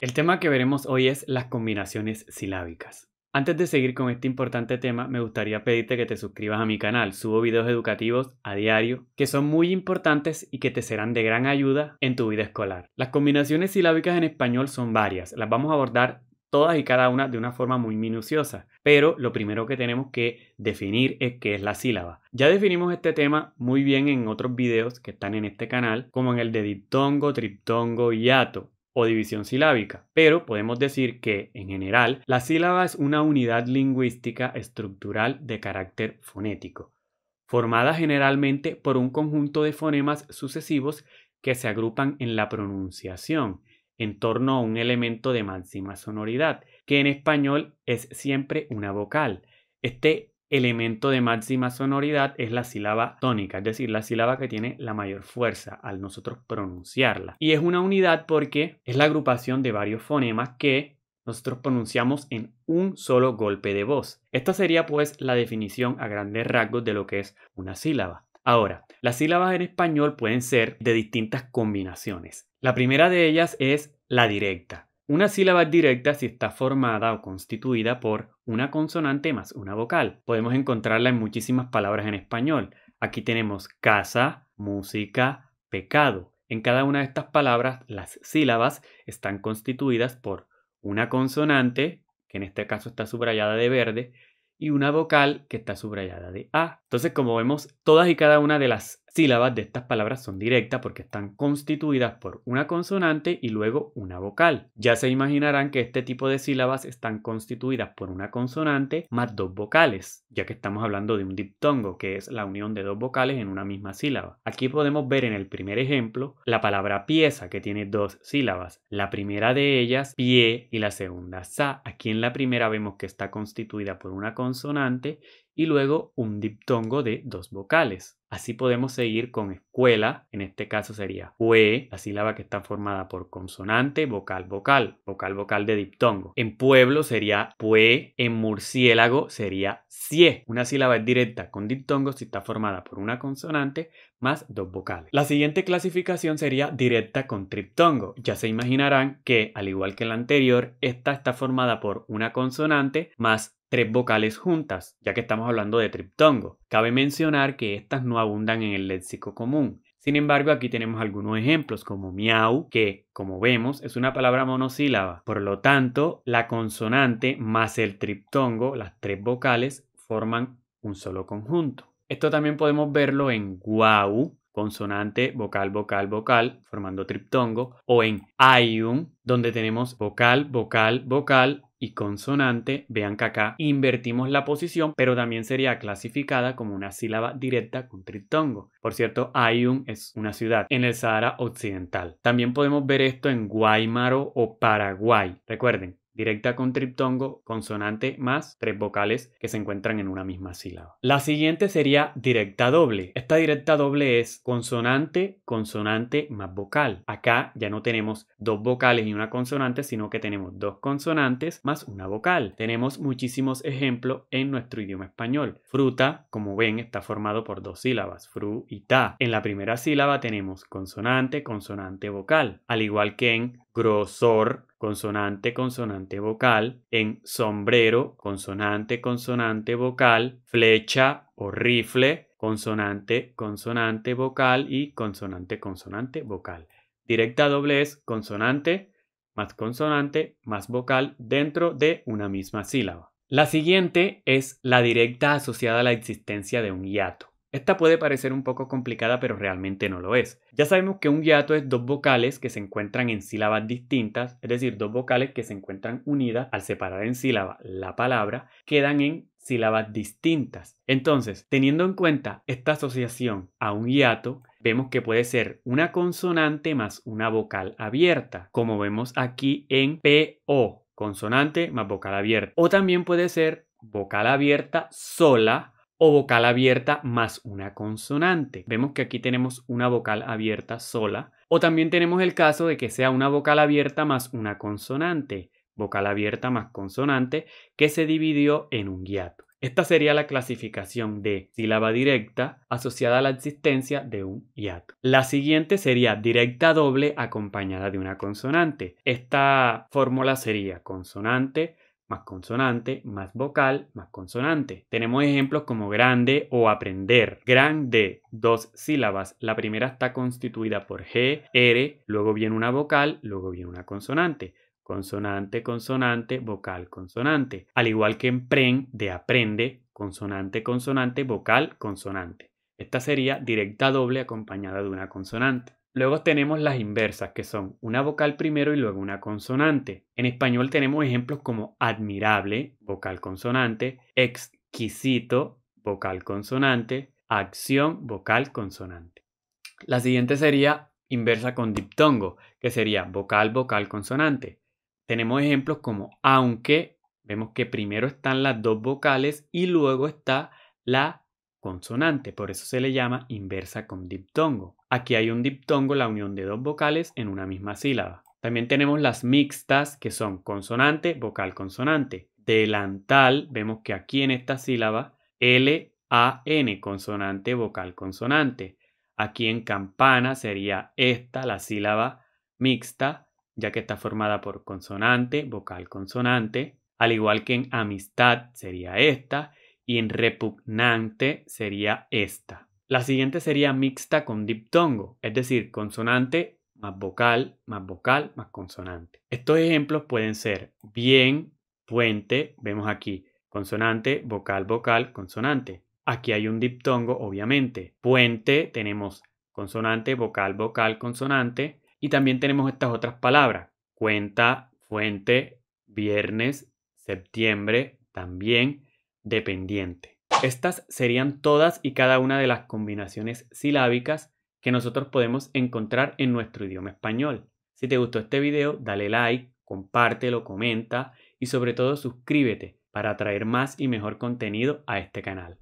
El tema que veremos hoy es las combinaciones silábicas. Antes de seguir con este importante tema, me gustaría pedirte que te suscribas a mi canal. Subo videos educativos a diario que son muy importantes y que te serán de gran ayuda en tu vida escolar. Las combinaciones silábicas en español son varias. Las vamos a abordar todas y cada una de una forma muy minuciosa. Pero lo primero que tenemos que definir es qué es la sílaba. Ya definimos este tema muy bien en otros videos que están en este canal, como en el de diptongo, triptongo y ato o división silábica, pero podemos decir que, en general, la sílaba es una unidad lingüística estructural de carácter fonético, formada generalmente por un conjunto de fonemas sucesivos que se agrupan en la pronunciación, en torno a un elemento de máxima sonoridad, que en español es siempre una vocal. Este elemento de máxima sonoridad es la sílaba tónica, es decir, la sílaba que tiene la mayor fuerza al nosotros pronunciarla. Y es una unidad porque es la agrupación de varios fonemas que nosotros pronunciamos en un solo golpe de voz. Esta sería pues la definición a grandes rasgos de lo que es una sílaba. Ahora, las sílabas en español pueden ser de distintas combinaciones. La primera de ellas es la directa. Una sílaba directa si está formada o constituida por una consonante más una vocal. Podemos encontrarla en muchísimas palabras en español. Aquí tenemos casa, música, pecado. En cada una de estas palabras, las sílabas están constituidas por una consonante, que en este caso está subrayada de verde, y una vocal que está subrayada de A. Entonces, como vemos, todas y cada una de las sílabas de estas palabras son directas porque están constituidas por una consonante y luego una vocal. Ya se imaginarán que este tipo de sílabas están constituidas por una consonante más dos vocales, ya que estamos hablando de un diptongo, que es la unión de dos vocales en una misma sílaba. Aquí podemos ver en el primer ejemplo la palabra pieza, que tiene dos sílabas. La primera de ellas, pie, y la segunda, sa. Aquí en la primera vemos que está constituida por una consonante y luego un diptongo de dos vocales. Así podemos seguir con escuela, en este caso sería ue, la sílaba que está formada por consonante, vocal, vocal, vocal, vocal de diptongo. En pueblo sería pue, en murciélago sería sie. Una sílaba es directa con diptongo si está formada por una consonante más dos vocales. La siguiente clasificación sería directa con triptongo. Ya se imaginarán que, al igual que la anterior, esta está formada por una consonante más tres vocales juntas, ya que estamos hablando de triptongo. Cabe mencionar que estas no abundan en el léxico común. Sin embargo, aquí tenemos algunos ejemplos como miau, que, como vemos, es una palabra monosílaba. Por lo tanto, la consonante más el triptongo, las tres vocales, forman un solo conjunto. Esto también podemos verlo en guau, consonante, vocal, vocal, vocal, formando triptongo, o en ayun, donde tenemos vocal, vocal, vocal, y consonante, vean que acá invertimos la posición, pero también sería clasificada como una sílaba directa con triptongo. Por cierto, Ayun es una ciudad en el Sahara Occidental. También podemos ver esto en Guaymaro o Paraguay. Recuerden, directa con triptongo, consonante más tres vocales que se encuentran en una misma sílaba. La siguiente sería directa doble. Esta directa doble es consonante, consonante más vocal. Acá ya no tenemos dos vocales y una consonante, sino que tenemos dos consonantes más una vocal. Tenemos muchísimos ejemplos en nuestro idioma español. Fruta, como ven, está formado por dos sílabas, fru y ta. En la primera sílaba tenemos consonante, consonante vocal, al igual que en grosor, consonante, consonante, vocal, en sombrero, consonante, consonante, vocal, flecha o rifle, consonante, consonante, vocal y consonante, consonante, vocal. Directa doble es consonante más consonante más vocal dentro de una misma sílaba. La siguiente es la directa asociada a la existencia de un hiato. Esta puede parecer un poco complicada, pero realmente no lo es. Ya sabemos que un hiato es dos vocales que se encuentran en sílabas distintas, es decir, dos vocales que se encuentran unidas al separar en sílaba la palabra, quedan en sílabas distintas. Entonces, teniendo en cuenta esta asociación a un hiato, vemos que puede ser una consonante más una vocal abierta, como vemos aquí en PO, consonante más vocal abierta. O también puede ser vocal abierta sola o vocal abierta más una consonante. Vemos que aquí tenemos una vocal abierta sola. O también tenemos el caso de que sea una vocal abierta más una consonante, vocal abierta más consonante, que se dividió en un hiato. Esta sería la clasificación de sílaba directa asociada a la existencia de un hiato. La siguiente sería directa doble acompañada de una consonante. Esta fórmula sería consonante más consonante, más vocal, más consonante. Tenemos ejemplos como grande o aprender. Grande, dos sílabas. La primera está constituida por G, R, luego viene una vocal, luego viene una consonante. Consonante, consonante, vocal, consonante. Al igual que en pren, de aprende, consonante, consonante, vocal, consonante. Esta sería directa doble acompañada de una consonante. Luego tenemos las inversas, que son una vocal primero y luego una consonante. En español tenemos ejemplos como admirable, vocal consonante, exquisito, vocal consonante, acción, vocal consonante. La siguiente sería inversa con diptongo, que sería vocal, vocal, consonante. Tenemos ejemplos como aunque, vemos que primero están las dos vocales y luego está la consonante, por eso se le llama inversa con diptongo. Aquí hay un diptongo, la unión de dos vocales en una misma sílaba. También tenemos las mixtas, que son consonante, vocal, consonante. Delantal, vemos que aquí en esta sílaba, L, A, N, consonante, vocal, consonante. Aquí en campana sería esta, la sílaba mixta, ya que está formada por consonante, vocal, consonante. Al igual que en amistad sería esta y en repugnante sería esta. La siguiente sería mixta con diptongo, es decir, consonante más vocal, más vocal, más consonante. Estos ejemplos pueden ser bien, puente, vemos aquí, consonante, vocal, vocal, consonante. Aquí hay un diptongo, obviamente. Puente, tenemos consonante, vocal, vocal, consonante. Y también tenemos estas otras palabras. Cuenta, fuente, viernes, septiembre, también dependiente. Estas serían todas y cada una de las combinaciones silábicas que nosotros podemos encontrar en nuestro idioma español. Si te gustó este video, dale like, compártelo, comenta y sobre todo suscríbete para traer más y mejor contenido a este canal.